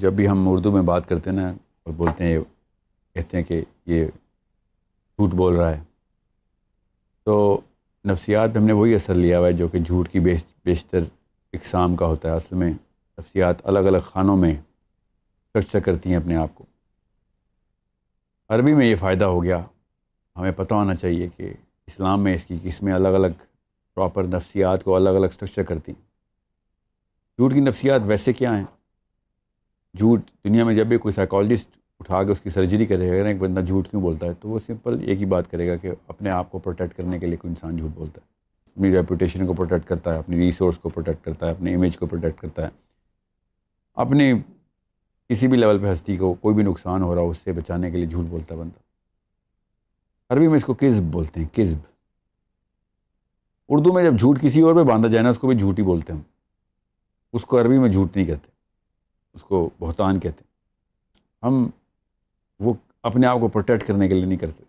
जब भी हम उर्दू में बात करते हैं ना और बोलते हैं कहते हैं कि ये झूठ बोल रहा है तो नफ्सियात पे हमने वही असर लिया हुआ है जो कि झूठ की बेश बेशतर इकसाम का होता है असल में नफ्सियात अलग अलग खानों में चर्चा करती हैं अपने आप को अरबी में ये फ़ायदा हो गया हमें पता होना चाहिए कि इस्लाम में इसकी किस्में अलग अलग प्रॉपर नफ्सियात को अलग अलग स्ट्रक्चर करती झूठ की नफ्सियात वैसे क्या हैं झूठ दुनिया में जब भी कोई साइकोलॉजिस्ट उठा के उसकी सर्जरी करेगा अगर एक बंदा झूठ क्यों बोलता है तो वो सिंपल एक ही बात करेगा कि अपने आप को प्रोटेक्ट करने के लिए कोई इंसान झूठ बोलता है अपनी रेपूटेशन को प्रोटेक्ट करता है अपनी रिसोर्स को प्रोटेक्ट करता है अपने इमेज को प्रोटेक्ट करता है अपने किसी भी लेवल पे हस्ती को कोई भी नुकसान हो रहा हो उससे बचाने के लिए झूठ बोलता बंदा अरबी में इसको किस्ब बोलते हैं किस्ब उर्दू में जब झूठ किसी और पे बांधा जाए ना उसको भी झूठी बोलते हैं उसको अरबी में झूठ नहीं कहते उसको बहुतान कहते हम वो अपने आप को प्रोटेक्ट करने के लिए नहीं करते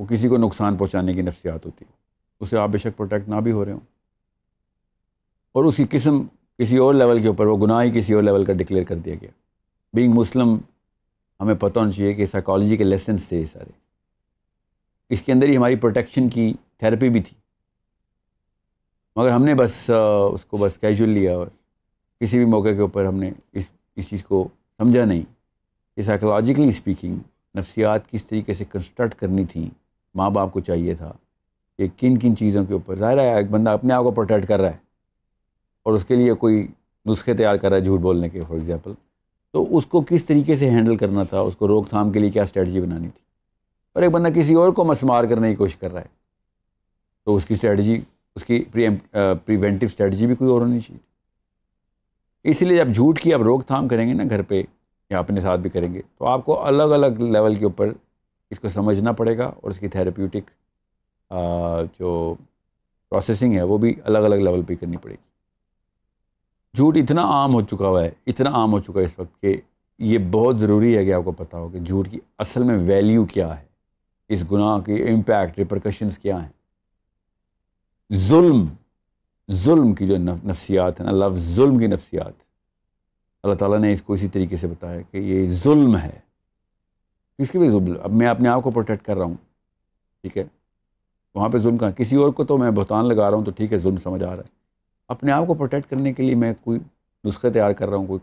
वो किसी को नुकसान पहुंचाने की नफसियात होती है उसे आप बेशक प्रोटेक्ट ना भी हो रहे हो और उसकी किस्म किसी और लेवल के ऊपर वो गुनाह ही किसी और लेवल का डिक्लेयर कर दिया गया बींग मुस्लिम हमें पता होना चाहिए कि साइकोलॉजी के लेसन थे सारे इसके अंदर ही हमारी प्रोटेक्शन की थेरेपी भी थी मगर हमने बस उसको बस कैजुअल लिया और किसी भी मौके के ऊपर हमने इस इस चीज़ को समझा नहीं कि साइकोलॉजिकली स्पीकिंग नफ्सियात किस तरीके से कंस्ट्रक्ट करनी थी माँ बाप को चाहिए था कि किन किन चीज़ों के ऊपर ज़ाहिर है एक बंदा अपने आप को प्रोटेक्ट कर रहा है और उसके लिए कोई नुस्खे तैयार कर रहा है झूठ बोलने के फॉर एग्ज़ाम्पल तो उसको किस तरीके से हैंडल करना था उसको रोकथाम के लिए क्या स्ट्रेटजी बनानी थी और एक बंदा किसी और को मसमार करने की कोशिश कर रहा है तो उसकी स्ट्रेटजी उसकी प्री प्रिवेंटिव स्ट्रेटजी भी कोई और होनी चाहिए इसलिए जब झूठ की आप रोकथाम करेंगे ना घर पे या अपने साथ भी करेंगे तो आपको अलग अलग लेवल के ऊपर इसको समझना पड़ेगा और इसकी थेरेप्यूटिक जो प्रोसेसिंग है वो भी अलग अलग लेवल पर करनी पड़ेगी झूठ इतना आम हो चुका हुआ है इतना आम हो चुका है इस वक्त कि ये बहुत ज़रूरी है कि आपको पता हो कि झूठ की असल में वैल्यू क्या है इस गुनाह के इम्पैक्ट रिप्रकशन क्या हैं म की जो नफसियात है ना लफ्ज़ जुल्म की नफसियात अल्लाह ताला ने इसको इसी तरीके से बताया कि ये जुल्म है किसके भी जुल्म अब मैं अपने आप को प्रोटेक्ट कर रहा हूँ ठीक है वहाँ पे जुल्म का किसी और को तो मैं बहतान लगा रहा हूँ तो ठीक है जुल्म समझ आ रहा है अपने आप को प्रोटेक्ट करने के लिए मैं कोई नुस्खे तैयार कर रहा हूँ कोई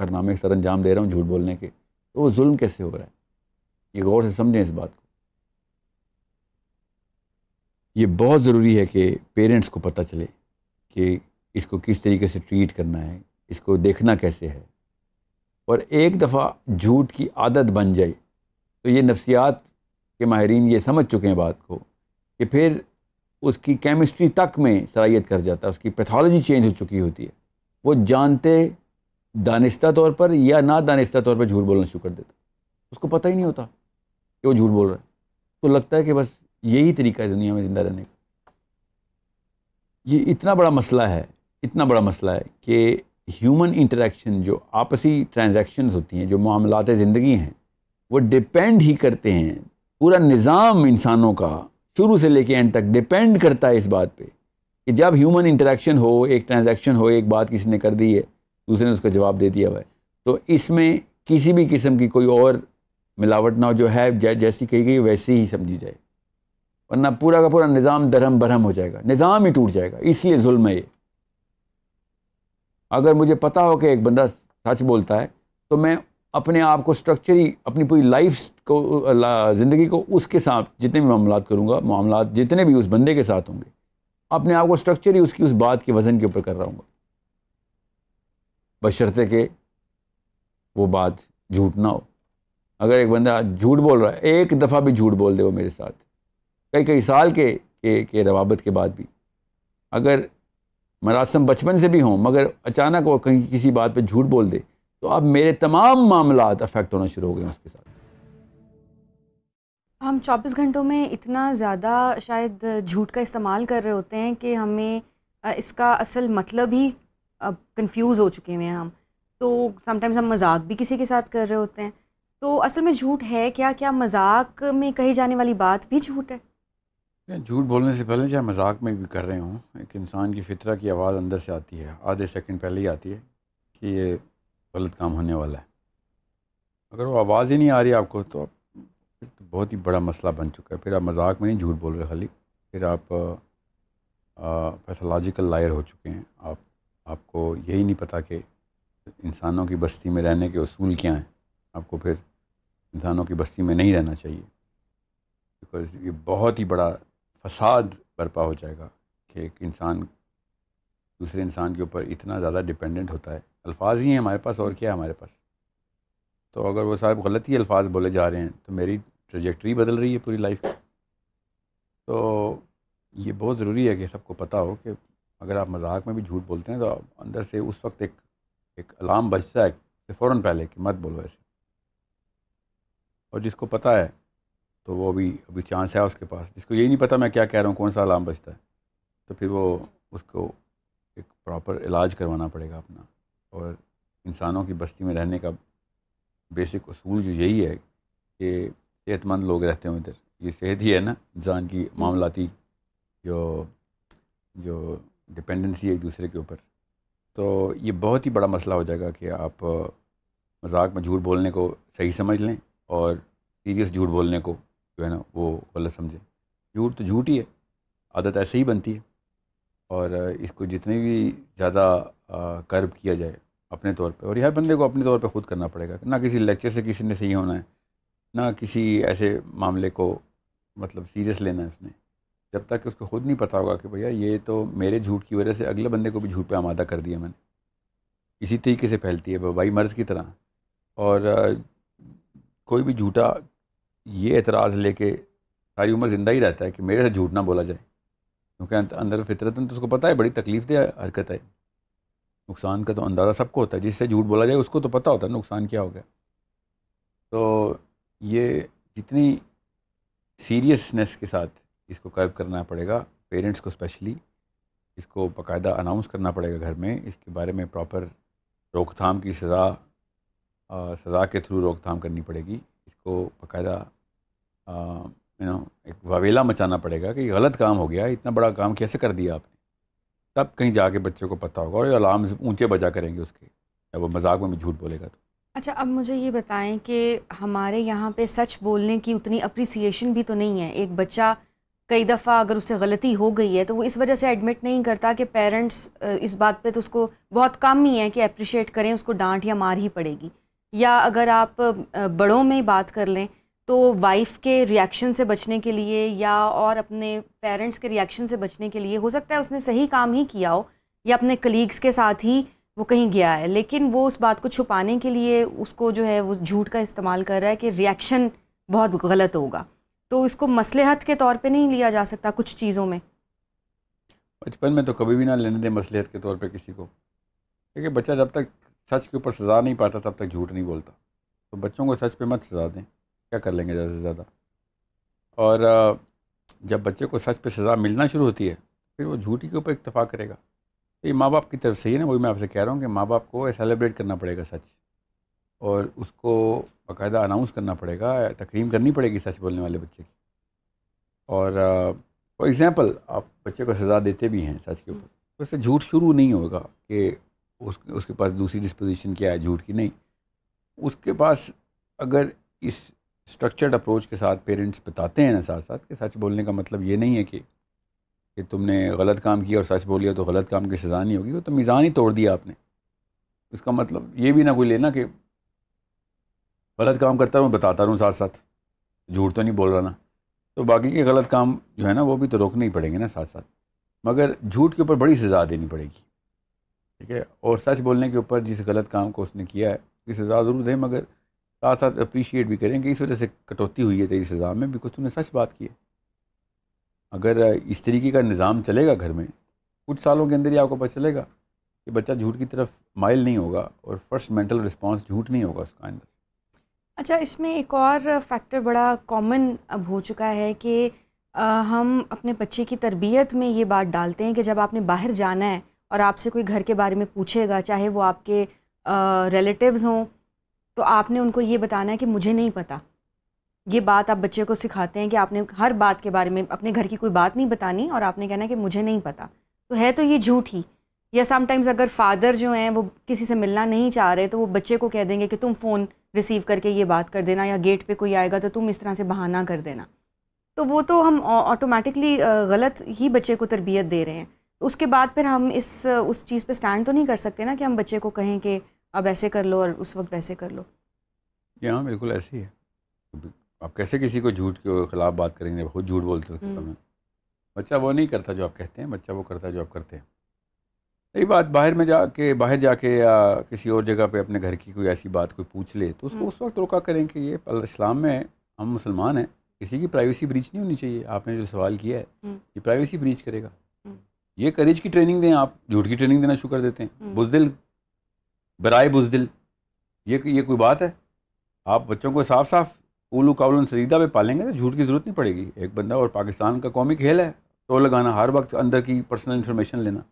कारनामे सर अंजाम दे रहा हूँ झूठ बोलने के तो वो जुल्म कैसे हो रहा है ये गौर से समझें इस बात को ये बहुत ज़रूरी है कि पेरेंट्स को पता चले कि इसको किस तरीके से ट्रीट करना है इसको देखना कैसे है और एक दफ़ा झूठ की आदत बन जाए तो ये नफ्सियात के माहरीन ये समझ चुके हैं बात को कि फिर उसकी केमिस्ट्री तक में सलाहियत कर जाता है उसकी पैथोलॉजी चेंज हो चुकी होती है वो जानते दानिस्ता तौर पर या ना दानिस्ता तौर पर झूठ बोलना शुरू कर देता उसको पता ही नहीं होता कि वो झूठ बोल रहा है तो लगता है कि बस यही तरीका है दुनिया में ज़िंदा रहने का ये इतना बड़ा मसला है इतना बड़ा मसला है कि ह्यूमन इंटरेक्शन जो आपसी ट्रांज़ेक्शन होती हैं जो मामलात ज़िंदगी हैं वो डिपेंड ही करते हैं पूरा निज़ाम इंसानों का शुरू से लेके एंड तक डिपेंड करता है इस बात पे कि जब ह्यूमन इंटरेक्शन हो एक ट्रांज़ेक्शन हो एक बात किसी ने कर दी है दूसरे ने उसका जवाब दे दिया हुआ है तो इसमें किसी भी किस्म की कोई और मिलावट ना जो है जैसी कही गई वैसी ही समझी जाए वरना पूरा का पूरा निज़ाम दरहम बरहम हो जाएगा निज़ाम ही टूट जाएगा इसलिए जुल्म है ये अगर मुझे पता हो कि एक बंदा सच बोलता है तो मैं अपने आप को स्ट्रक्चर ही अपनी पूरी लाइफ को ज़िंदगी को उसके साथ जितने भी मामला करूँगा मामला जितने भी उस बंदे के साथ होंगे अपने आप को स्ट्रक्चर ही उसकी उस बात के वज़न के ऊपर कर रहा हूँ बशर्ते के वो बात झूठ ना हो अगर एक बंदा झूठ बोल रहा है एक दफ़ा भी झूठ बोल दे वो मेरे साथ कई कई साल के के, के रवाबत के बाद भी अगर मरासम बचपन से भी हों मगर अचानक वो कहीं किसी बात पे झूठ बोल दे तो अब मेरे तमाम मामला अफेक्ट होना शुरू हो गए उसके साथ हम 24 घंटों में इतना ज़्यादा शायद झूठ का इस्तेमाल कर रहे होते हैं कि हमें इसका असल मतलब ही अब कंफ्यूज हो चुके हैं हम तो समटाइम्स हम मजाक भी किसी के साथ कर रहे होते हैं तो असल में झूठ है क्या क्या मजाक में कही जाने वाली बात भी झूठ है झूठ बोलने से पहले चाहे मजाक में भी कर रहे हों एक इंसान की फितरा की आवाज़ अंदर से आती है आधे सेकंड पहले ही आती है कि ये गलत काम होने वाला है अगर वो आवाज़ ही नहीं आ रही आपको तो, तो बहुत ही बड़ा मसला बन चुका है फिर आप मजाक में नहीं झूठ बोल रहे खाली फिर आप पैथोलॉजिकल लायर हो चुके हैं आप आपको यही नहीं पता कि इंसानों की बस्ती में रहने के असूल क्या हैं आपको फिर इंसानों की बस्ती में नहीं रहना चाहिए बिकॉज़ ये बहुत ही बड़ा फसाद बरपा हो जाएगा कि एक इंसान दूसरे इंसान के ऊपर इतना ज़्यादा डिपेंडेंट होता है अल्फाज ही हैं हमारे पास और क्या है हमारे पास तो अगर वो साहब गलत ही अल्फाज बोले जा रहे हैं तो मेरी ट्रेजेक्ट्री बदल रही है पूरी लाइफ तो ये बहुत ज़रूरी है कि सबको पता हो कि अगर आप मजाक में भी झूठ बोलते हैं तो अंदर से उस वक्त एक एक अलार्म बजता है फ़ौर पहले कि मत बोलो ऐसे और जिसको पता है तो वो अभी अभी चांस है उसके पास जिसको यही नहीं पता मैं क्या कह रहा हूँ कौन सा अलार्म बजता है तो फिर वो उसको एक प्रॉपर इलाज करवाना पड़ेगा अपना और इंसानों की बस्ती में रहने का बेसिक असूल जो यही है कि सेहतमंद लोग रहते हों इधर ये सेहत ही है ना इंसान की मामलाती जो जो डिपेंडेंसी है एक दूसरे के ऊपर तो ये बहुत ही बड़ा मसला हो जाएगा कि आप मजाक में झूठ बोलने को सही समझ लें और सीरियस झूठ बोलने को जो है ना वो गलत समझें झूठ तो झूठ ही है आदत ऐसे ही बनती है और इसको जितने भी ज़्यादा कर्ब किया जाए अपने तौर पे और हर बंदे को अपने तौर पे खुद करना पड़ेगा ना किसी लेक्चर से किसी ने सही होना है ना किसी ऐसे मामले को मतलब सीरियस लेना है उसने जब तक कि उसको खुद नहीं पता होगा कि भैया ये तो मेरे झूठ की वजह से अगले बंदे को भी झूठ पे आमादा कर दिया मैंने इसी तरीके से फैलती है वबाई मर्ज़ की तरह और कोई भी झूठा ये एतराज़ लेके सारी उम्र ज़िंदा ही रहता है कि मेरे से झूठ ना बोला जाए क्योंकि अंदर फितरतन तो उसको पता है बड़ी तकलीफ दे हरकत है नुकसान का तो अंदाज़ा सबको होता है जिससे झूठ बोला जाए उसको तो पता होता है नुकसान क्या हो गया तो ये जितनी सीरियसनेस के साथ इसको कर्व करना पड़ेगा पेरेंट्स को स्पेशली इसको बाकायदा अनाउंस करना पड़ेगा घर में इसके बारे में प्रॉपर रोकथाम की सज़ा सज़ा के थ्रू रोकथाम करनी पड़ेगी इसको बाकायदा यू नो एक वावेला मचाना पड़ेगा कि गलत काम हो गया इतना बड़ा काम कैसे कर दिया आपने तब कहीं जाके बच्चे को पता होगा और ये अलार्म ऊंचे बजा करेंगे उसके या वो मजाक में भी झूठ बोलेगा तो अच्छा अब मुझे ये बताएं कि हमारे यहाँ पे सच बोलने की उतनी अप्रिसिएशन भी तो नहीं है एक बच्चा कई दफ़ा अगर उससे गलती हो गई है तो वो इस वजह से एडमिट नहीं करता कि पेरेंट्स इस बात पे तो उसको बहुत कम ही है कि अप्रिशिएट करें उसको डांट या मार ही पड़ेगी या अगर आप बड़ों में बात कर लें तो वाइफ के रिएक्शन से बचने के लिए या और अपने पेरेंट्स के रिएक्शन से बचने के लिए हो सकता है उसने सही काम ही किया हो या अपने कलीग्स के साथ ही वो कहीं गया है लेकिन वो उस बात को छुपाने के लिए उसको जो है वो झूठ का इस्तेमाल कर रहा है कि रिएक्शन बहुत गलत होगा तो इसको मसलहत के तौर पे नहीं लिया जा सकता कुछ चीज़ों में बचपन में तो कभी भी ना लेने दें मसलहत के तौर पे किसी को क्योंकि बच्चा जब तक सच के ऊपर सजा नहीं पाता तब तक झूठ नहीं बोलता तो बच्चों को सच पे मत सजा दें क्या कर लेंगे ज़्यादा से ज़्यादा और जब बच्चे को सच पे सज़ा मिलना शुरू होती है फिर वो झूठी के ऊपर इतफा करेगा तो ये माँ बाप की तरफ से ही ना वही मैं आपसे कह रहा हूँ कि माँ बाप को सेलिब्रेट करना पड़ेगा सच और उसको बाकायदा अनाउंस करना पड़ेगा तकरीम करनी पड़ेगी सच बोलने वाले बच्चे की और फॉर एग्ज़ाम्पल आप बच्चे को सज़ा देते भी हैं सच के ऊपर तो इससे झूठ शुरू नहीं होगा कि उस उसके पास दूसरी डिस्पोजिशन क्या है झूठ की नहीं उसके पास अगर इस स्ट्रक्चर्ड अप्रोच के साथ पेरेंट्स बताते हैं ना साथ साथ कि सच बोलने का मतलब ये नहीं है कि कि तुमने गलत काम किया और सच बोलिया तो गलत काम की सज़ा नहीं होगी वो तो मिज़ान ही तोड़ दिया आपने इसका मतलब ये भी ना कोई लेना कि गलत काम करता रहूँ बताता रहूँ साथ साथ झूठ तो नहीं बोल रहा ना तो बाकी के गलत काम जो है ना वो भी तो रोकने ही पड़ेंगे ना साथ साथ मगर झूठ के ऊपर बड़ी सज़ा देनी पड़ेगी ठीक है और सच बोलने के ऊपर जिस गलत काम को उसने किया है उसकी सज़ा ज़रूर दें मगर साथ साथ अप्रिशिएट भी करें कि इस वजह से कटौती हुई है तेरी सज़ा में बिकॉज तुमने सच बात की है अगर इस तरीके का निज़ाम चलेगा घर में कुछ सालों के अंदर ही आपको पता चलेगा कि बच्चा झूठ की तरफ माइल नहीं होगा और फर्स्ट मेंटल रिस्पॉन्स झूठ नहीं होगा उसका अंदर अच्छा इसमें एक और फैक्टर बड़ा कॉमन अब हो चुका है कि आ, हम अपने बच्चे की तरबियत में ये बात डालते हैं कि जब आपने बाहर जाना है और आपसे कोई घर के बारे में पूछेगा चाहे वो आपके रिलेटिव्स हों तो आपने उनको ये बताना है कि मुझे नहीं पता ये बात आप बच्चे को सिखाते हैं कि आपने हर बात के बारे में अपने घर की कोई बात नहीं बतानी और आपने कहना है कि मुझे नहीं पता तो है तो ये झूठ ही या समटाइम्स अगर फादर जो हैं वो किसी से मिलना नहीं चाह रहे तो वो बच्चे को कह देंगे कि तुम फ़ोन रिसीव करके ये बात कर देना या गेट पे कोई आएगा तो तुम इस तरह से बहाना कर देना तो वो तो हम ऑटोमेटिकली गलत ही बच्चे को तरबियत दे रहे हैं उसके बाद फिर हम इस उस चीज़ पे स्टैंड तो नहीं कर सकते ना कि हम बच्चे को कहें कि अब ऐसे कर लो और उस वक्त वैसे कर लो जी हाँ बिल्कुल ऐसे ही है आप कैसे किसी को झूठ के खिलाफ बात करेंगे बहुत झूठ बोलते हो समय हम्म। बच्चा वो नहीं करता जो आप कहते हैं बच्चा वो करता है जो आप करते हैं यही बात बाहर में जाके बाहर जाके या किसी और जगह पे अपने घर की कोई ऐसी बात कोई पूछ ले तो उसको उस वक्त रोका करें कि ये इस्लाम में हम मुसलमान हैं किसी की प्राइवेसी ब्रीच नहीं होनी चाहिए आपने जो सवाल किया है ये प्राइवेसी ब्रीच करेगा ये करेज की ट्रेनिंग दें आप झूठ की ट्रेनिंग देना शुरू कर देते हैं हम्म। बुजदिल बराए बुजदिल ये ये कोई बात है आप बच्चों को साफ साफ उलू काउलन सरीदा पे पालेंगे तो झूठ की ज़रूरत नहीं पड़ेगी एक बंदा और पाकिस्तान का कौमी खेल है तो लगाना हर वक्त अंदर की पर्सनल इन्फॉर्मेशन लेना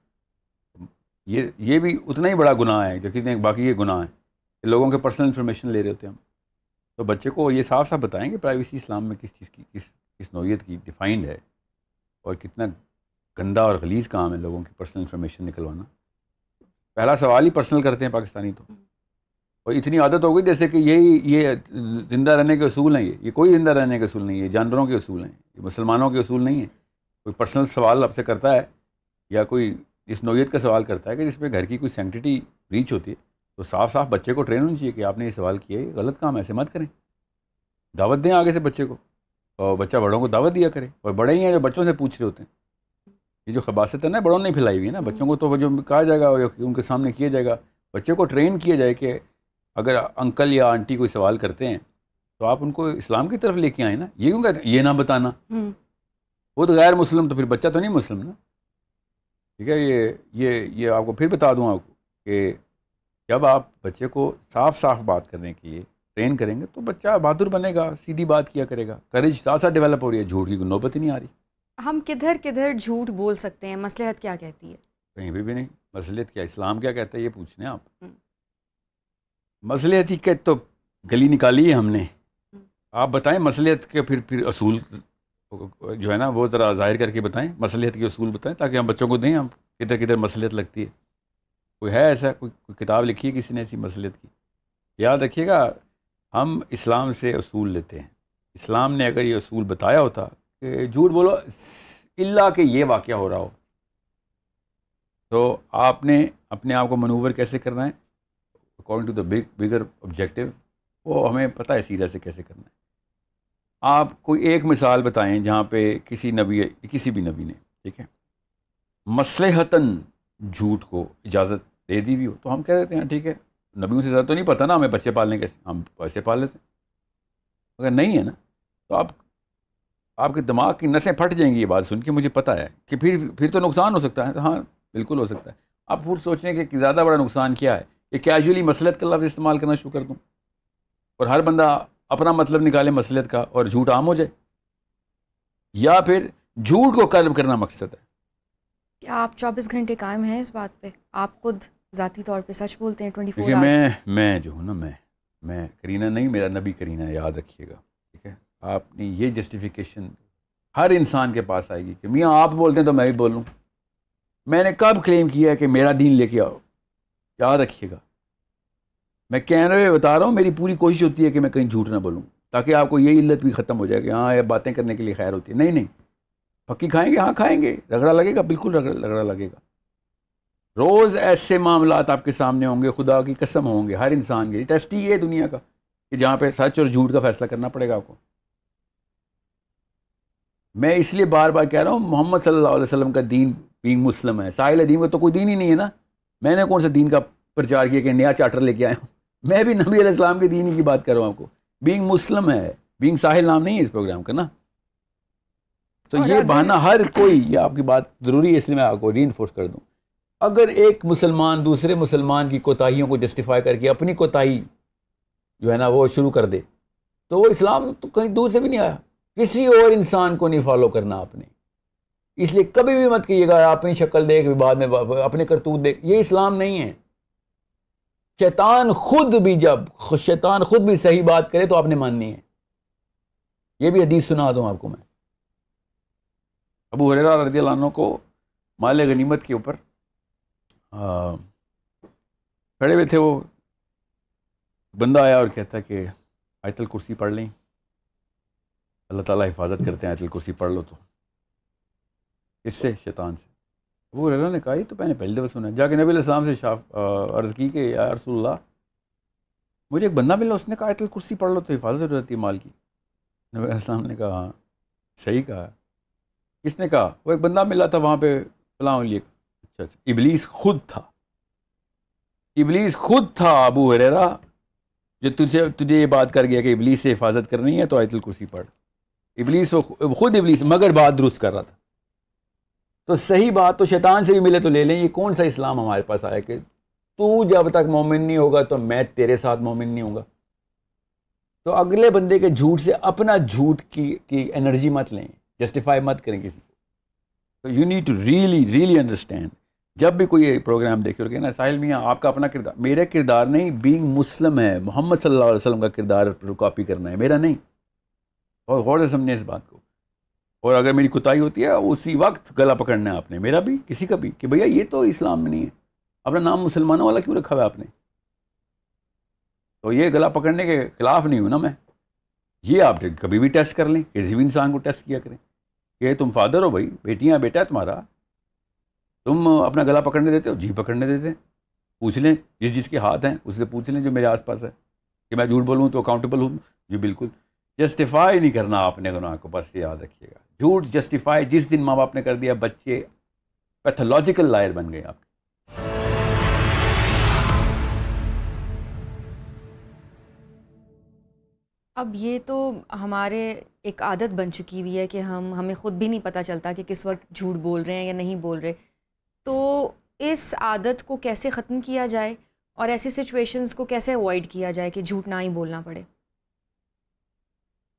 ये ये भी उतना ही बड़ा गुनाह है जो बाकी ये गुनाह है कि लोगों के पर्सनल इन्फॉर्मेशन ले रहे होते हैं हम तो बच्चे को ये साफ साफ बताएँगे प्राइवेसी इस्लाम में किस चीज़ की किस किस नोयत की डिफाइंड है और कितना गंदा और गलीज काम है लोगों की पर्सनल इन्फॉर्मेशन निकलवाना पहला सवाल ही पर्सनल करते हैं पाकिस्तानी तो और इतनी आदत हो गई जैसे कि यही ये ज़िंदा रहने के असूल हैं ये ये कोई ज़िंदा रहने के असूल नहीं है जानवरों के असूल हैं ये मुसलमानों के असूल नहीं है कोई पर्सनल सवाल आपसे करता है या कोई इस नोयत का सवाल करता है कि जिसमें घर की कोई सेंटिटी रीच होती है तो साफ साफ बच्चे को ट्रेन होनी चाहिए कि आपने ये सवाल किया है गलत काम ऐसे मत करें दावत दें आगे से बच्चे को और बच्चा बड़ों को दावत दिया करे और बड़े ही हैं जो बच्चों से पूछ रहे होते हैं ये जो खबासत तो है ना बड़ों ने फैलाई हुई है ना बच्चों को तो जो कहा जाएगा उनके सामने किया जाएगा बच्चे को ट्रेन किया जाए कि अगर अंकल या आंटी कोई सवाल करते हैं तो आप उनको इस्लाम की तरफ लेके आए ना ये क्यों कहते ये ना बताना हम्म। वो तो गैर मुस्लिम तो फिर बच्चा तो नहीं मुस्लिम ना ठीक है ये ये ये आपको फिर बता दूँ आपको कि जब आप बच्चे को साफ साफ बात करने के लिए ट्रेन करेंगे तो बच्चा बहादुर बनेगा सीधी बात किया करेगा करेज साथ साथ डेवलप हो रही है झूठ की तो नौबत ही नहीं आ रही हम किधर किधर झूठ बोल सकते हैं मसलहत क्या कहती है कहीं भी, भी नहीं मसलहत क्या इस्लाम क्या कहता है ये पूछने आप हम्म। मसले ही तो गली निकाली है हमने हम्म। आप बताएं मसलहत के फिर फिर असूल जो है ना वो ज़रा जाहिर करके बताएं मसलहत के असूल बताएं ताकि हम बच्चों को दें हम किधर किधर मसलहत लगती है कोई है ऐसा कोई कोई किताब लिखी है किसी ने ऐसी मसलहत की याद रखिएगा हम इस्लाम से असूल लेते हैं इस्लाम ने अगर ये असूल बताया होता झूठ बोलो इल्ला के ये वाक़ हो रहा हो तो आपने अपने आप को मनूवर कैसे करना है according to the big bigger objective वो हमें पता है सीधा से कैसे करना है आप कोई एक मिसाल बताएं जहाँ पे किसी नबी किसी भी नबी ने ठीक है मसलहतन झूठ को इजाज़त दे दी हुई हो तो हम कह देते हैं ठीक है नबियों से ज़्यादा तो नहीं पता ना हमें बच्चे पालने कैसे हम पैसे पाल लेते हैं अगर नहीं है ना तो आप आपके दिमाग की नसें फट जाएंगी ये बात सुन के मुझे पता है कि फिर फिर तो नुकसान हो सकता है हाँ बिल्कुल हो सकता है आप फिर हैं कि ज़्यादा बड़ा नुकसान क्या है कि कैजुअली मसलत का लफ्ज़ इस्तेमाल करना शुरू कर दूँ और हर बंदा अपना मतलब निकाले मसलत का और झूठ आम हो जाए या फिर झूठ को कलम करना मकसद है क्या आप 24 घंटे कायम हैं इस बात पे आप खुद ज़ाती तौर पे सच बोलते हैं 24 फोर मैं मैं जो हूँ ना मैं मैं करीना नहीं मेरा नबी करीना याद रखिएगा आपने ये जस्टिफिकेशन हर इंसान के पास आएगी कि मियाँ आप बोलते हैं तो मैं भी बोलूँ मैंने कब क्लेम किया कि मेरा दीन लेके आओ याद रखिएगा मैं कैमरे में बता रहा हूँ मेरी पूरी कोशिश होती है कि मैं कहीं झूठ ना बोलूँ ताकि आपको ये इल्लत भी ख़त्म हो जाए कि हाँ ये बातें करने के लिए खैर होती है नहीं नहीं पक्की खाएंगे हाँ खाएंगे रगड़ा लगेगा बिल्कुल रगड़ा रगड़ा लगेगा रोज़ ऐसे मामला आपके सामने होंगे खुदा की कसम होंगे हर इंसान के टेस्ट ही है दुनिया का कि जहाँ पर सच और झूठ का फैसला करना पड़ेगा आपको मैं इसलिए बार बार कह रहा हूँ मोहम्मद सल्लल्लाहु अलैहि वसल्लम का दीन बींग मुस्लिम है साहिल अदीम का तो कोई दीन ही नहीं है ना मैंने कौन सा दीन का प्रचार किया कि नया चार्टर लेके आया हूँ मैं भी नबी अलैहिस्सलाम के दीन ही की बात कर रहा हूँ आपको बींग मुस्लिम है बींग साहिल नाम नहीं है इस प्रोग्राम का ना तो ये बहाना हर कोई ये आपकी बात ज़रूरी है इसलिए मैं आपको री कर दूँ अगर एक मुसलमान दूसरे मुसलमान की कोताहियों को जस्टिफाई करके अपनी कोताही जो है ना वो शुरू कर दे तो वो इस्लाम तो कहीं दूर से भी नहीं आया किसी और इंसान को नहीं फॉलो करना आपने इसलिए कभी भी मत कहिएगा अपनी शक्ल देख बाद में अपने करतूत देख ये इस्लाम नहीं है शैतान खुद भी जब शैतान खुद भी सही बात करे तो आपने माननी है ये भी हदीस सुना दूँ आपको मैं अबू हरेरा रजी को माल गनीमत के ऊपर खड़े हुए थे वो बंदा आया और कहता कि आयतल कुर्सी पढ़ लें अल्लाह ताला हिफाजत करते हैं आयतल कुर्सी पढ़ लो तो इससे शैतान से वो रैला ने कहा ये तो मैंने पहले दफ़ा सुना जाके नबी से शाफ अर्ज़ की कि यार रसोल्ला मुझे एक बंदा मिला उसने कहा आयतल कुर्सी पढ़ लो तो हिफाजत हो जाती है माल की नबी ने कहा सही कहा किसने कहा वो एक बंदा मिला था वहाँ पर फलाम लिए अच्छा अच्छा इबलीस खुद था इबलीस खुद था अबू हरेरा जो तुझे तुझे ये बात कर गया कि इबलीस से हिफाजत करनी है तो आयतल कुर्सी पढ़ इबलीस खुद इबलीस मगर बात दुरुस्त कर रहा था तो सही बात तो शैतान से भी मिले तो ले लें ये कौन सा इस्लाम हमारे पास आया कि तू जब तक मोमिन नहीं होगा तो मैं तेरे साथ मोमिन नहीं होगा तो अगले बंदे के झूठ से अपना झूठ की की एनर्जी मत लें जस्टिफाई मत करें किसी को तो you need to really really understand जब भी कोई प्रोग्राम देखे और कहना साहिल मियाँ आपका अपना किरदार मेरा किरदार नहीं बींग मुस्लिम है मोहम्मद सल्लल्लाहु अलैहि वसल्लम का किरदार कॉपी करना है मेरा नहीं और गौर समझें इस बात को और अगर मेरी कुताही होती है उसी वक्त गला पकड़ना है आपने मेरा भी किसी का भी कि भैया ये तो इस्लाम में नहीं है अपना नाम मुसलमानों वाला क्यों रखा हुआ आपने तो ये गला पकड़ने के खिलाफ नहीं हूँ ना मैं ये आप कभी भी टेस्ट कर लें किसी भी इंसान को टेस्ट किया करें कि तुम फादर हो भाई बेटियाँ बेटा है तुम्हारा तुम अपना गला पकड़ने देते हो जी पकड़ने देते हैं पूछ लें जिस जिसके हाथ हैं उससे पूछ लें जो मेरे आसपास है कि मैं झूठ बोलूँ तो अकाउंटेबल हूँ जी बिल्कुल जस्टिफाई नहीं करना आपने गुनाह को बस याद रखिएगा झूठ जस्टिफाई जिस दिन माँ बाप ने कर दिया बच्चे पैथोलॉजिकल लायर बन गए आपके अब ये तो हमारे एक आदत बन चुकी हुई है कि हम हमें ख़ुद भी नहीं पता चलता कि किस वक्त झूठ बोल रहे हैं या नहीं बोल रहे तो इस आदत को कैसे ख़त्म किया जाए और ऐसी सिचुएशंस को कैसे अवॉइड किया जाए कि झूठ ना ही बोलना पड़े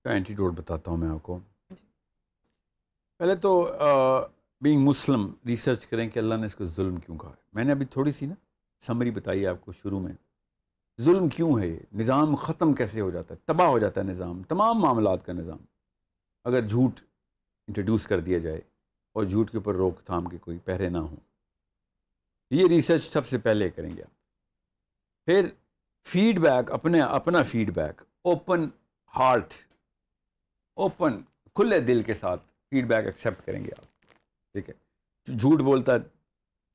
का एंटीडोट बताता हूँ मैं आपको पहले तो बीइंग मुस्लिम रिसर्च करें कि अल्लाह ने इसको जुल्म क्यों कहा है मैंने अभी थोड़ी सी ना समरी बताई आपको शुरू में जुल्म क्यों है ये निज़ाम ख़त्म कैसे हो जाता है तबाह हो जाता है निज़ाम तमाम मामला का निज़ाम अगर झूठ इंट्रोड्यूस कर दिया जाए और झूठ के ऊपर रोकथाम के कोई पहरे ना हों ये रिसर्च सबसे पहले करेंगे आप फिर फीडबैक अपने अपना फीडबैक ओपन हार्ट ओपन खुले दिल के साथ फीडबैक एक्सेप्ट करेंगे आप ठीक है झूठ बोलता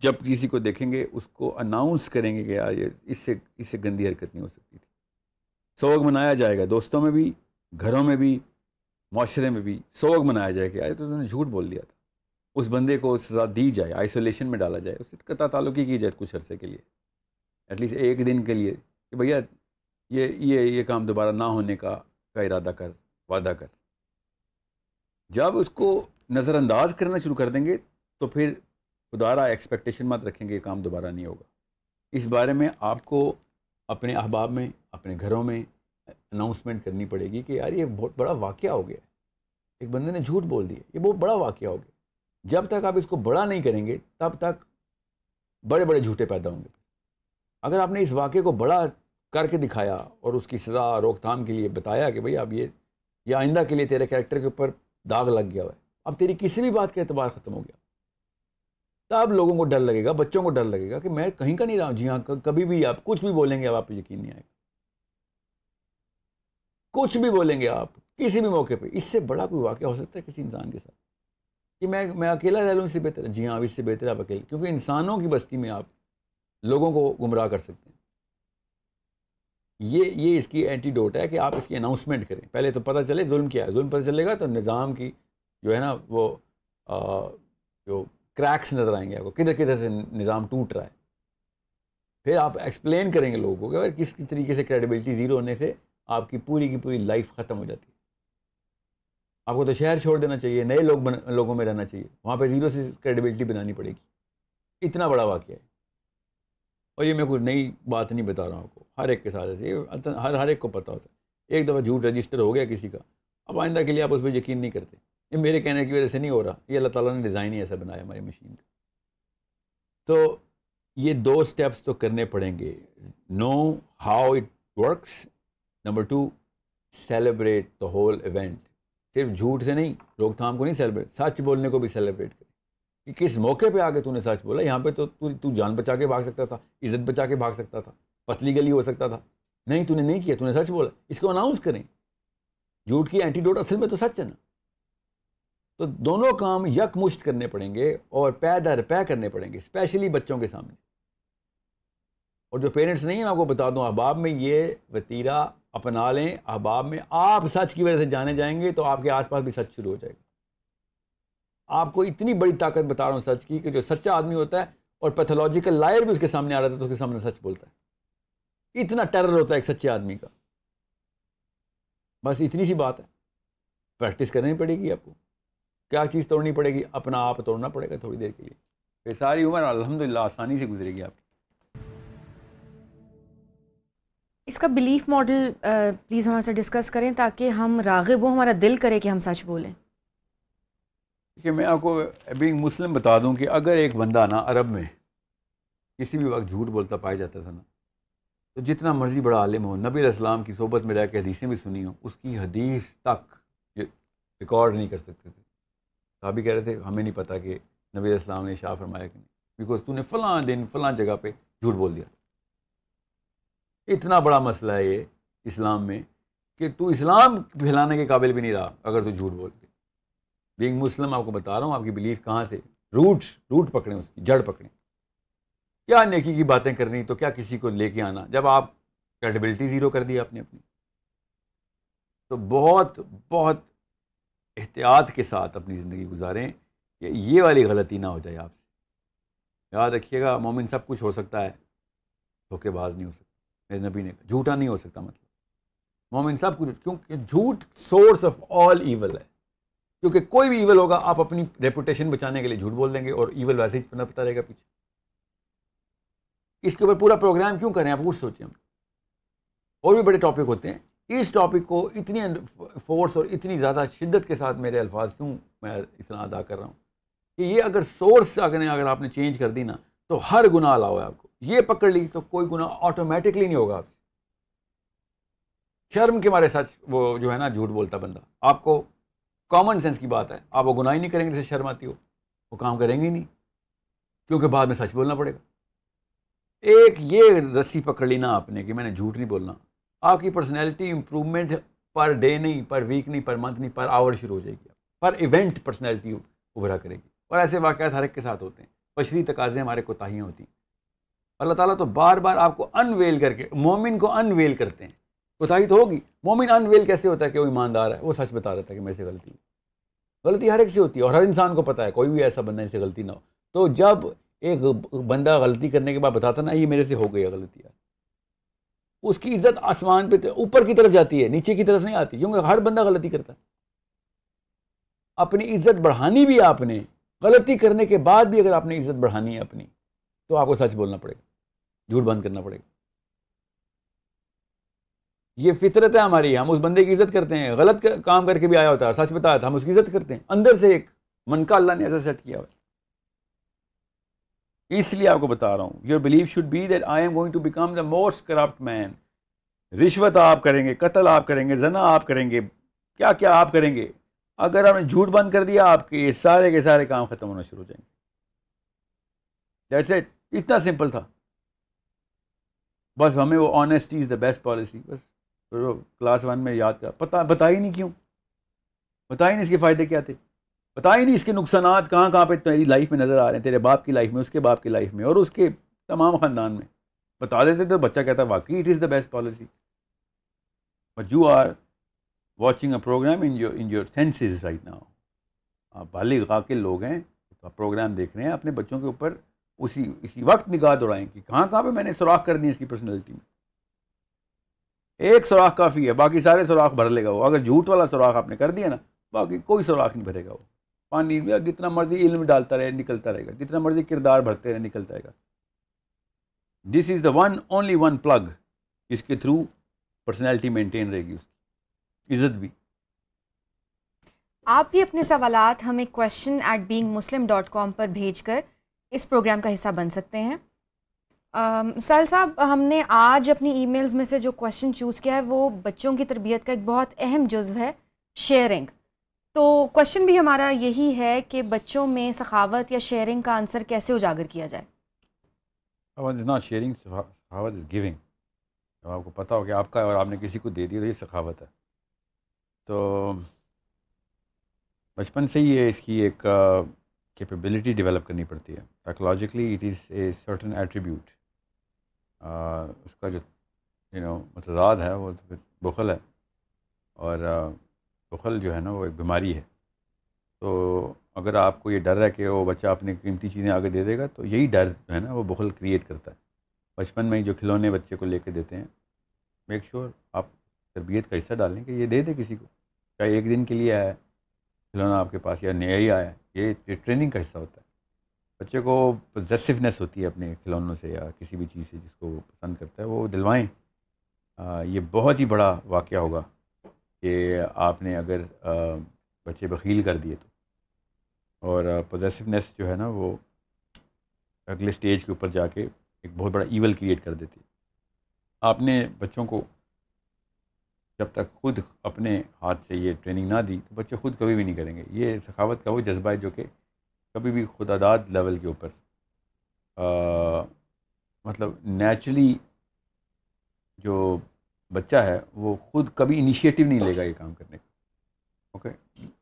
जब किसी को देखेंगे उसको अनाउंस करेंगे कि यार ये इससे इससे गंदी हरकत नहीं हो सकती थी सोग मनाया जाएगा दोस्तों में भी घरों में भी माशरे में भी सोग मनाया जाएगा यार तो तुमने झूठ बोल दिया था उस बंदे को सज़ा दी जाए आइसोलेशन में डाला जाए उससे कता तालुकी की जाए कुछ अरसे के लिए एटलीस्ट एक दिन के लिए कि भैया ये ये ये काम दोबारा ना होने का का इरादा कर वादा कर जब उसको नज़रअंदाज करना शुरू कर देंगे तो फिर दोबारा एक्सपेक्टेशन मत रखेंगे ये काम दोबारा नहीं होगा इस बारे में आपको अपने अहबाब में अपने घरों में अनाउंसमेंट करनी पड़ेगी कि यार ये बहुत बड़ा वाक़ हो गया एक बंदे ने झूठ बोल दिया ये बहुत बड़ा वाक़ हो गया जब तक आप इसको बड़ा नहीं करेंगे तब तक बड़े बड़े झूठे पैदा होंगे अगर आपने इस वाक़े को बड़ा करके दिखाया और उसकी सज़ा रोकथाम के लिए बताया कि भाई आप ये या आइंदा के लिए तेरे कैरेक्टर के ऊपर दाग लग गया है अब तेरी किसी भी बात का एतबार ख़त्म हो गया तब लोगों को डर लगेगा बच्चों को डर लगेगा कि मैं कहीं का नहीं रहा हूँ जी हाँ कभी भी आप कुछ भी बोलेंगे अब आप यकीन नहीं आएगा कुछ भी बोलेंगे आप किसी भी मौके पे इससे बड़ा कोई वाक्य हो सकता है किसी इंसान के साथ कि मैं मैं अकेला रह लूँ इससे बेहतर जी हाँ इससे बेहतर आप अकेले क्योंकि इंसानों की बस्ती में आप लोगों को गुमराह कर सकते हैं ये ये इसकी एंटीडोट है कि आप इसकी अनाउंसमेंट करें पहले तो पता चले जुल्म क्या है जुल्म पता चलेगा तो निज़ाम की जो है ना वो आ, जो क्रैक्स नज़र आएंगे आपको किधर किधर से निज़ाम टूट रहा है फिर आप एक्सप्लेन करेंगे लोगों को कि अगर किस तरीके से क्रेडिबिलिटी ज़ीरो होने से आपकी पूरी की पूरी लाइफ ख़त्म हो जाती है आपको तो शहर छोड़ देना चाहिए नए लोग बन, लोगों में रहना चाहिए वहाँ पर ज़ीरो से क्रेडिबिलिटी बनानी पड़ेगी इतना बड़ा वाक्य है और ये मैं कोई नई बात नहीं बता रहा हूँ आपको हर एक के साथ ऐसे हर हर एक को पता होता है एक दफ़ा झूठ रजिस्टर हो गया किसी का अब आइंदा के लिए आप उस पर यकीन नहीं करते ये मेरे कहने की वजह से नहीं हो रहा ये अल्लाह ताला ने डिज़ाइन ही ऐसा बनाया हमारी मशीन का तो ये दो स्टेप्स तो करने पड़ेंगे know how it works number two celebrate the whole event सिर्फ झूठ से नहीं रोकथाम को नहीं सेलिब्रेट सच बोलने को भी सेलिब्रेट कर कि किस मौके पे आके तूने सच बोला यहाँ पे तो तू तू जान बचा के भाग सकता था इज्जत बचा के भाग सकता था पतली गली हो सकता था नहीं तूने नहीं किया तूने सच बोला इसको अनाउंस करें झूठ की एंटीडोट असल में तो सच है ना तो दोनों काम यकमुश्त करने पड़ेंगे और पै दर पै करने पड़ेंगे स्पेशली बच्चों के सामने और जो पेरेंट्स नहीं हैं मैं आपको बता दूं अहबाब में ये वतीरा अपना लें अहबाब में आप सच की वजह से जाने जाएंगे तो आपके आसपास भी सच शुरू हो जाएगा आपको इतनी बड़ी ताकत बता रहा हूँ सच की कि जो सच्चा आदमी होता है और पैथोलॉजिकल लायर भी उसके सामने आ रहा था तो उसके सामने सच बोलता है इतना टेरर होता है एक सच्चे आदमी का बस इतनी सी बात है प्रैक्टिस करनी पड़ेगी आपको क्या चीज़ तोड़नी पड़ेगी अपना आप तोड़ना पड़ेगा थोड़ी देर के लिए फिर सारी उम्र अलहमदिल्ला आसानी से गुजरेगी आपकी इसका बिलीफ मॉडल प्लीज़ हमारे साथ डिस्कस करें ताकि हम रागिब हो हमारा दिल करे कि हम सच बोलें देखिए मैं आपको अभी मुस्लिम बता दूं कि अगर एक बंदा ना अरब में किसी भी वक्त झूठ बोलता पाया जाता था ना तो जितना मर्ज़ी बड़ा आलिम हो नबी इस्लाम की सोबत में रह के हदीसें भी सुनी हो उसकी हदीस तक ये रिकॉर्ड नहीं कर सकते थे साहबी कह रहे थे हमें नहीं पता कि नबी इस्लाम ने शाह फरमाया कि नहीं बिकॉज तूने फ़लाँ दिन फ़लाँ जगह पर झूठ बोल दिया इतना बड़ा मसला है ये इस्लाम में कि तू इस्लाम फैलाने के काबिल भी नहीं रहा अगर तू झूठ बोल दिया बींग मुस्लिम आपको बता रहा हूँ आपकी बिलीफ कहाँ से रूट रूट पकड़ें उसकी जड़ पकड़ें क्या नेकी की बातें करनी तो क्या किसी को लेके आना जब आप क्रेडिबिलिटी ज़ीरो कर दी आपने अपनी तो बहुत बहुत एहतियात के साथ अपनी ज़िंदगी गुजारें कि ये वाली गलती ना हो जाए आपसे याद रखिएगा मोमिन सब कुछ हो सकता है धोखेबाज नहीं हो सकता मेरे नबी ने कहा झूठा नहीं हो सकता मतलब मोमिन सब कुछ क्योंकि झूठ सोर्स ऑफ ऑल ईवल है क्योंकि कोई भी ईवल होगा आप अपनी रेपुटेशन बचाने के लिए झूठ बोल देंगे और ईवल वैसे ही पता रहेगा पीछे इसके ऊपर पूरा प्रोग्राम क्यों करें आप कुछ सोचें और भी बड़े टॉपिक होते हैं इस टॉपिक को इतनी फोर्स और इतनी ज़्यादा शिद्दत के साथ मेरे अल्फाज क्यों मैं इतना अदा कर रहा हूँ कि ये अगर सोर्स अगर अगर आपने चेंज कर दी ना तो हर गुना अलाव है आपको ये पकड़ ली तो कोई गुना ऑटोमेटिकली नहीं होगा आपसे शर्म के मारे सच वो जो है ना झूठ बोलता बंदा आपको कॉमन सेंस की बात है आप वो गुनाही नहीं करेंगे जैसे शर्म आती हो वो काम करेंगे ही नहीं क्योंकि बाद में सच बोलना पड़ेगा एक ये रस्सी पकड़ ली ना आपने कि मैंने झूठ नहीं बोलना आपकी पर्सनैलिटी इम्प्रूवमेंट पर डे नहीं पर वीक नहीं पर मंथ नहीं पर आवर शुरू हो जाएगी पर इवेंट पर्सनैलिटी उभरा करेगी और ऐसे वाक़ात हर एक के साथ होते हैं बशरी तकाजे हमारे कोताहियाँ होती हैं अल्लाह ताला तो बार बार आपको अनवेल करके मोमिन को अनवेल करते हैं कोताही तो होगी मोमिन अनवेल कैसे होता है कि वो ईमानदार है वो सच बता रहा था कि मेरे से गलती हुई गलती हर एक से होती है और हर इंसान को पता है कोई भी ऐसा बंदा इससे गलती ना हो तो जब एक बंदा गलती करने के बाद बताता ना ये मेरे से हो गई है गलती यार उसकी इज्जत आसमान पे तो ऊपर की तरफ जाती है नीचे की तरफ नहीं आती क्योंकि हर बंदा गलती करता है अपनी इज्जत बढ़ानी भी आपने गलती करने के बाद भी अगर आपने इज्जत बढ़ानी है अपनी तो आपको सच बोलना पड़ेगा झूठ बंद करना पड़ेगा ये फितरत है हमारी हम उस बंदे की इज्जत करते हैं गलत कर, काम करके भी आया होता है सच बताया था हम उसकी इज्जत करते हैं अंदर से एक मन का अल्लाह ने ऐसा सेट किया हुआ इसलिए आपको बता रहा हूँ your believe should be that I am going to become the most corrupt man रिश्वत आप करेंगे कत्ल आप करेंगे जना आप करेंगे क्या क्या आप करेंगे अगर आपने झूठ बंद कर दिया आपके ये सारे के सारे काम ख़त्म होना शुरू हो जाएंगे दैट्स इतना सिंपल था बस हमें वो honesty is the best policy बस तो क्लास वन में याद कर पता बता ही नहीं क्यों बता ही नहीं इसके फ़ायदे क्या थे बता ही नहीं इसके नुकसान कहाँ कहाँ पे तेरी लाइफ में नज़र आ रहे हैं तेरे बाप की लाइफ में उसके बाप की लाइफ में और उसके तमाम ख़ानदान में बता देते तो बच्चा कहता वाकई it is the best policy but you are watching a program in your in your senses right now आप बाली गा के लोग हैं तो आप प्रोग्राम देख रहे हैं अपने बच्चों के ऊपर उसी इसी वक्त निगाह दौड़ाएँ कि कहाँ कहाँ पे मैंने सुराख कर दी इसकी पर्सनैलिटी में एक सुराख काफ़ी है बाकी सारे सुराख भर लेगा वो अगर झूठ वाला सुराख आपने कर दिया ना बाकी कोई सुराख नहीं भरेगा वो पानी जितना मर्जी इल्म डालता रहे निकलता रहेगा जितना मर्जी किरदार भरते रहे निकलता रहेगा this is the one only one plug इसके थ्रू पर्सनैलिटी मेंटेन रहेगी उसकी इज्जत भी आप भी अपने सवाल हमें question at being Muslim dot com पर भेज कर इस प्रोग्राम का हिस्सा बन सकते हैं सैल साहब हमने आज अपनी ईमेल्स में से जो क्वेश्चन चूज़ किया है वो बच्चों की तरबियत का एक बहुत अहम जज्व है शेयरिंग तो क्वेश्चन भी हमारा यही है कि बच्चों में सखावत या शेयरिंग का आंसर कैसे उजागर किया जाए इज़ नॉट शेयरिंग आपको पता हो कि आपका और आपने किसी को दे दिया तो ये सखावत है तो बचपन से ही ये इसकी एक कैपेबिलिटी डेवलप करनी पड़ती है psychologically it is a certain attribute उसका जो यू नो मतजाद है वो तो बुखल है और बुखल जो है ना वो एक बीमारी है तो अगर आपको ये डर है कि वो बच्चा अपनी कीमती चीज़ें आगे दे देगा तो यही डर जो है ना वो बुखल क्रिएट करता है बचपन में ही जो खिलौने बच्चे को लेके देते हैं मेक श्योर sure आप तरबियत का हिस्सा डालें कि ये दे दे किसी को चाहे एक दिन के लिए आया है खिलौना आपके पास या नया ही आया ये ट्रेनिंग का हिस्सा होता है बच्चे को पोजेसिवनेस होती है अपने खिलौनों से या किसी भी चीज़ से जिसको पसंद करता है वो दिलवाएं आ, ये बहुत ही बड़ा वाक़ होगा कि आपने अगर आ, बच्चे बखील कर दिए तो और पोजेसिवनेस जो है ना वो अगले स्टेज के ऊपर जाके एक बहुत बड़ा ईवल क्रिएट कर देती है आपने बच्चों को जब तक खुद अपने हाथ से ये ट्रेनिंग ना दी तो बच्चे खुद कभी भी नहीं करेंगे ये सखावत का वो जज्बा है जो कि कभी भी खुदादाद लेवल के ऊपर मतलब नेचुरली जो बच्चा है वो खुद कभी इनिशिएटिव नहीं लेगा ये काम करने का ओके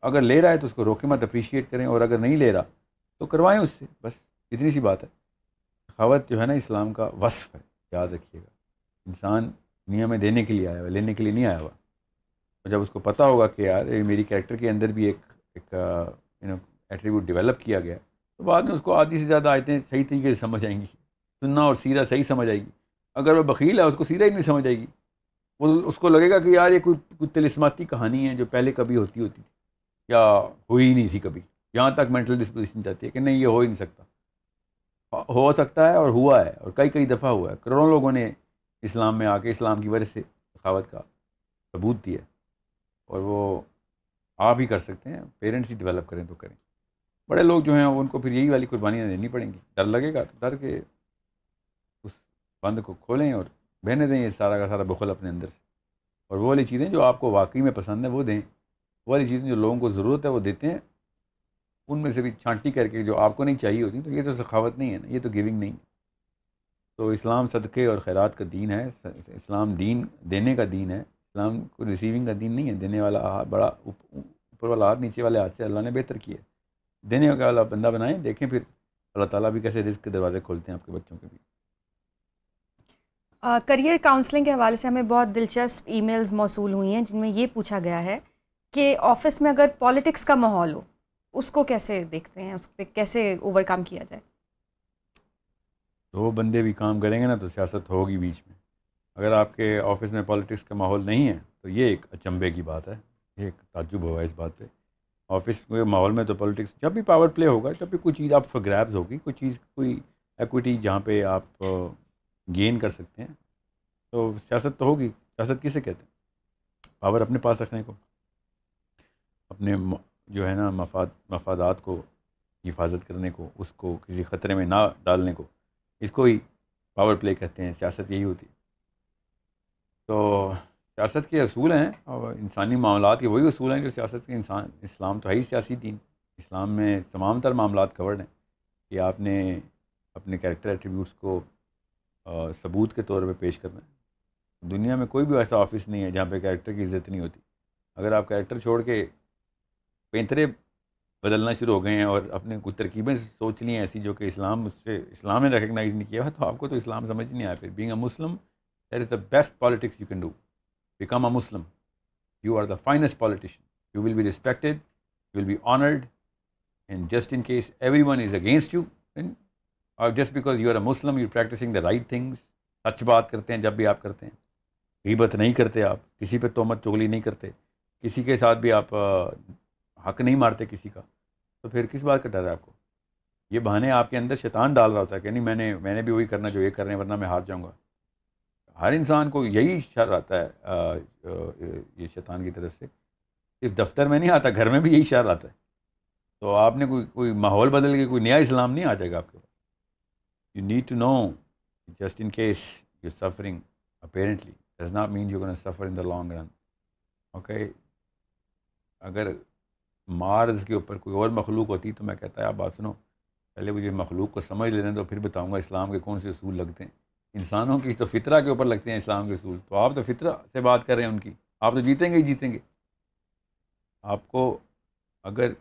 अगर ले रहा है तो उसको रोके मत अप्रिशिएट करें और अगर नहीं ले रहा तो करवाएं उससे बस इतनी सी बात है सखावत जो है ना इस्लाम का वसफ़ है याद रखिएगा इंसान दुनिया में देने के लिए आया हुआ लेने के लिए नहीं आया हुआ और जब उसको पता होगा कि यार मेरी कैरेक्टर के अंदर भी एक एक यू नो एट्रीब्यूट डेवलप किया गया तो बाद में उसको आधी से ज़्यादा आयतें सही तरीके से समझ आएंगी सुनना और सीरा सही समझ आएगी अगर वह बकील है उसको सीरा ही नहीं समझ आएगी वो उसको लगेगा कि यार ये कोई कोई तिलिस्माती कहानी है जो पहले कभी होती होती थी या हुई नहीं थी कभी यहाँ तक मेंटल डिस्पोजिशन जाती है कि नहीं ये हो ही नहीं सकता हो सकता है और हुआ है और कई कई दफ़ा हुआ है करोड़ों लोगों ने इस्लाम में आके इस्लाम की वजह से सखावत का सबूत दिया और वो आप ही कर सकते हैं पेरेंट्स ही डेवलप करें तो करें बड़े लोग जो हैं उनको फिर यही वाली कुर्बानियाँ देनी पड़ेंगी डर लगेगा तो डर के उस बंद को खोलें और बहने दें ये सारा का सारा बखल अपने अंदर से और वो वाली चीज़ें जो आपको वाकई में पसंद है वो दें वो वाली चीज़ें जो लोगों को ज़रूरत है वो देते हैं उनमें से भी छांटी करके जो आपको नहीं चाहिए होती तो ये तो सखावत नहीं है ना ये तो गिविंग नहीं है तो इस्लाम सदक़े और खैरात का दीन है इस्लाम दीन देने का दीन है इस्लाम को रिसीविंग का दीन नहीं है देने वाला बड़ा ऊपर वाला हाथ नीचे वाले हाथ से अल्लाह ने बेहतर किया है देने वाला बंदा बनाएं देखें फिर अल्लाह ताला भी कैसे रिस्क के दरवाजे खोलते हैं आपके बच्चों के भी आ, करियर काउंसलिंग के हवाले से हमें बहुत दिलचस्प ईमेल्स मौसू हुई हैं जिनमें ये पूछा गया है कि ऑफिस में अगर पॉलिटिक्स का माहौल हो उसको कैसे देखते हैं उस पर कैसे ओवरकम किया जाए तो बंदे भी काम करेंगे ना तो सियासत होगी बीच में अगर आपके ऑफिस में पॉलिटिक्स का माहौल नहीं है तो ये एक अचंभे की बात है ये एक ताजुब हुआ इस बात पर ऑफिस के माहौल में तो पॉलिटिक्स जब भी पावर प्ले होगा जब भी कोई चीज़ आप ग्रैब्स होगी कोई चीज़ कोई एक्विटी जहाँ पे आप गेन कर सकते हैं तो सियासत तो होगी सियासत किसे कहते हैं पावर अपने पास रखने को अपने जो है ना मफाद मफादात को हिफाजत करने को उसको किसी ख़तरे में ना डालने को इसको ही पावर प्ले कहते हैं सियासत यही होती तो सियासत के असूल हैं और हाँ इंसानी मामला के वही असूल हैं कि सियासत के इंसान इस्लाम तो है ही सियासी दीन इस्लाम में तमाम तर मामला कवर्ड हैं कि आपने अपने कैरेक्टर एट्रीब्यूट्स को आ, सबूत के तौर पे पेश करना है दुनिया में कोई भी ऐसा ऑफिस नहीं है जहाँ पे कैरेक्टर की इज्जत नहीं होती अगर आप कैरेक्टर छोड़ के पैंतरे बदलना शुरू हो गए हैं और अपने कुछ तरकीबें सोच ली हैं ऐसी जो कि इस्लाम उससे इस्लाम ने रिकगनाइज़ नहीं किया है तो आपको तो इस्लाम समझ नहीं आया फिर being a Muslim that is the best politics you can do become a Muslim. You are the finest politician. You will be respected, you will be honored, and just in case everyone is against you, then or just because you are a Muslim, you're practicing the right things. सच बात करते हैं जब भी आप करते हैं गीबत नहीं करते आप किसी पे तोमत चुगली नहीं करते किसी के साथ भी आप हक नहीं मारते किसी का तो फिर किस बात का डर है आपको ये बहाने आपके अंदर शैतान डाल रहा होता है कि नहीं मैंने मैंने भी वही करना जो ये कर रहे हैं वरना मैं हार जाऊंगा हर इंसान को यही शर आता है ये शैतान की तरफ से सिर्फ दफ्तर में नहीं आता घर में भी यही शर आता है तो आपने कोई कोई माहौल बदल के कोई नया इस्लाम नहीं आ जाएगा आपके पास you need to know just in case you suffering apparently does not mean you can suffer in the long run okay अगर मार्स के ऊपर कोई और मखलूक होती तो मैं कहता है आप बात सुनो पहले मुझे मखलूक को समझ लेने तो फिर बताऊँगा इस्लाम के कौन से असूल लगते हैं इंसानों की तो फितरा के ऊपर लगते हैं इस्लाम के असूल तो आप तो फितरा से बात कर रहे हैं उनकी आप तो जीतेंगे ही जीतेंगे आपको अगर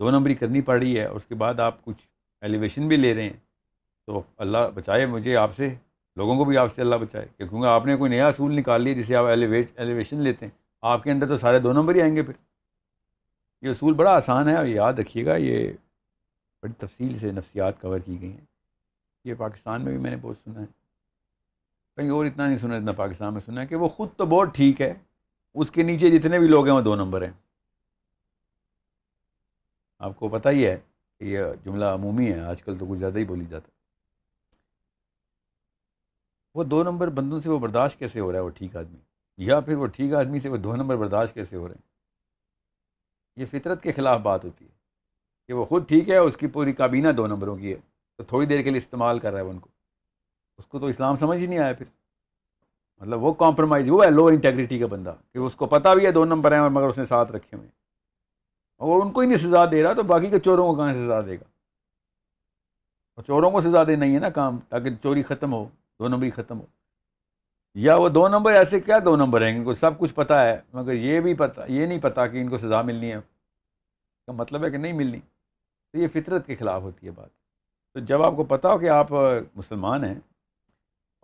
दो नंबरी करनी पड़ रही है और उसके बाद आप कुछ एलिवेशन भी ले रहे हैं तो अल्लाह बचाए मुझे आपसे लोगों को भी आपसे अल्लाह बचाए क्योंकि आपने कोई नया असूल निकाल लिया जिसे आप एलिवेट एलिवेशन लेते हैं आपके अंदर तो सारे दो नंबर ही आएंगे फिर ये असूल बड़ा आसान है और याद रखिएगा ये बड़ी तफसील से नफसियात कवर की गई हैं ये पाकिस्तान में भी मैंने बहुत सुना है कहीं और इतना नहीं सुना इतना पाकिस्तान में सुना है कि वो ख़ुद तो बहुत ठीक है उसके नीचे जितने भी लोग हैं वो दो नंबर हैं आपको पता ही है कि यह जुमला अमूमी है आजकल तो कुछ ज़्यादा ही बोली जाता है वो दो नंबर बंदों से वो बर्दाश्त कैसे हो रहा है वो ठीक आदमी या फिर वो ठीक आदमी से वो दो नंबर बर्दाश्त कैसे हो रहे हैं ये फितरत के ख़िलाफ़ बात होती है कि वो ख़ुद ठीक है उसकी पूरी काबीना दो नंबरों की है तो थोड़ी देर के लिए इस्तेमाल कर रहा है उनको उसको तो इस्लाम समझ ही नहीं आया फिर मतलब वो कॉम्प्रोमाइज़ वो है लो इंटेग्रिटी का बंदा कि उसको पता भी है दो नंबर हैं और मगर उसने साथ रखे हुए हैं और उनको ही नहीं सज़ा दे रहा तो बाकी के चोरों को कहाँ सज़ा देगा और चोरों को सज़ा देना ही है ना काम ताकि चोरी ख़त्म हो दो नंबर ही ख़त्म हो या वो दो नंबर ऐसे क्या दो नंबर हैं इनको सब कुछ पता है मगर ये भी पता ये नहीं पता कि इनको सज़ा मिलनी है इसका मतलब है कि नहीं मिलनी तो ये फितरत के ख़िलाफ़ होती है बात तो जब आपको पता हो कि आप मुसलमान हैं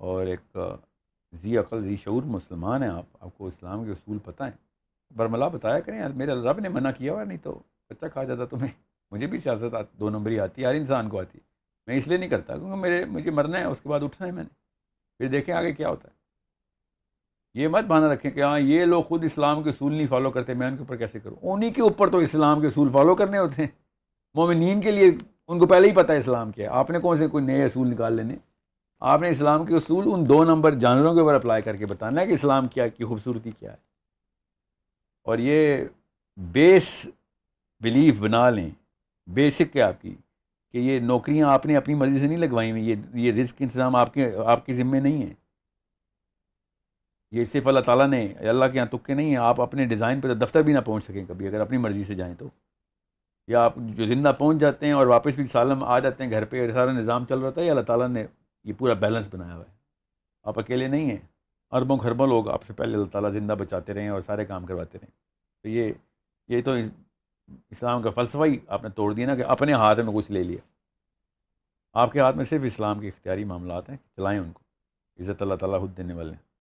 और एक जी अकल जी शूर मुसलमान हैं आप आपको इस्लाम के असूल पता है बरमला बताया करें यार मेरे रब ने मना किया हुआ नहीं तो बच्चा खा जाता तुम्हें मुझे भी सियासत दो नंबर ही आती है हर इंसान को आती है मैं इसलिए नहीं करता क्योंकि मेरे मुझे मरना है उसके बाद उठना है मैंने फिर देखें आगे क्या होता है ये मत बहाना रखें कि हाँ ये लोग खुद इस्लाम के असूल नहीं फॉलो करते मैं उनके ऊपर कैसे करूँ उन्हीं के ऊपर तो इस्लाम के असूल फॉलो करने होते हैं मोमिन के लिए उनको पहले ही पता है इस्लाम के आपने कौन से कोई नए असूल निकाल लेने आपने इस्लाम के असूल उन दो नंबर जानवरों के ऊपर अप्लाई करके बताना है कि इस्लाम क्या की खूबसूरती क्या है और ये बेस बिलीफ बना लें बेसिक है आपकी कि ये नौकरियां आपने अपनी मर्ज़ी से नहीं लगवाई हुई ये ये रिस्क इंतज़ाम आपके आपके ज़िम्मे नहीं है ये सिर्फ अल्लाह ताला ने अल्लाह के यहाँ तुक्के नहीं है आप अपने डिज़ाइन पर दफ्तर भी ना पहुँच सकें कभी अगर अपनी मर्ज़ी से जाएँ तो या आप जो ज़िंदा पहुंच जाते हैं और वापस भी सालम आ जाते हैं घर पे और सारा निज़ाम चल रहा था या अल्लाह ताला ने ये पूरा बैलेंस बनाया हुआ है आप अकेले नहीं हैं अरबों खरबों लोग आपसे पहले अल्लाह ताला ज़िंदा बचाते रहें और सारे काम करवाते रहें तो ये ये तो इस्लाम का फ़लसफ़ा ही आपने तोड़ दिया ना कि अपने हाथ में कुछ ले लिया आपके हाथ में सिर्फ इस्लाम के इख्तियारी मामला हैं चलाएँ उनको इज़्ज़त अल्लाह ताली खुद देने वाले हैं